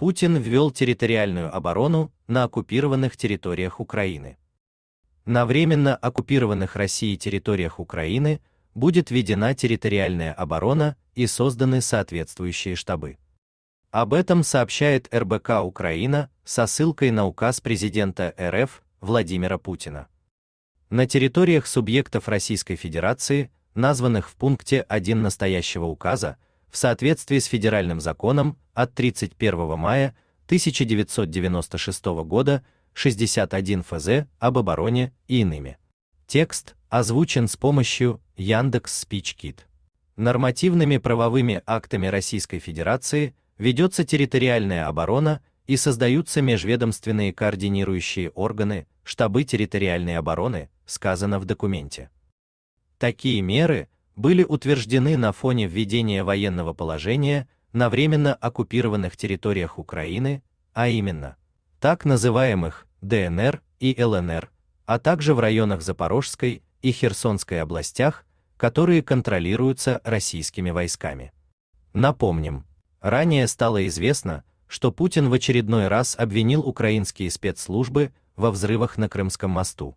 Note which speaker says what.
Speaker 1: Путин ввел территориальную оборону на оккупированных территориях Украины. На временно оккупированных Россией территориях Украины будет введена территориальная оборона и созданы соответствующие штабы. Об этом сообщает РБК Украина со ссылкой на указ президента РФ Владимира Путина. На территориях субъектов Российской Федерации, названных в пункте 1 настоящего указа, в соответствии с федеральным законом от 31 мая 1996 года 61 ФЗ об обороне и иными. Текст озвучен с помощью Яндекс Спичкит. Нормативными правовыми актами Российской Федерации ведется территориальная оборона и создаются межведомственные координирующие органы, штабы территориальной обороны, сказано в документе. Такие меры были утверждены на фоне введения военного положения на временно оккупированных территориях Украины, а именно, так называемых ДНР и ЛНР, а также в районах Запорожской и Херсонской областях, которые контролируются российскими войсками. Напомним, ранее стало известно, что Путин в очередной раз обвинил украинские спецслужбы во взрывах на Крымском мосту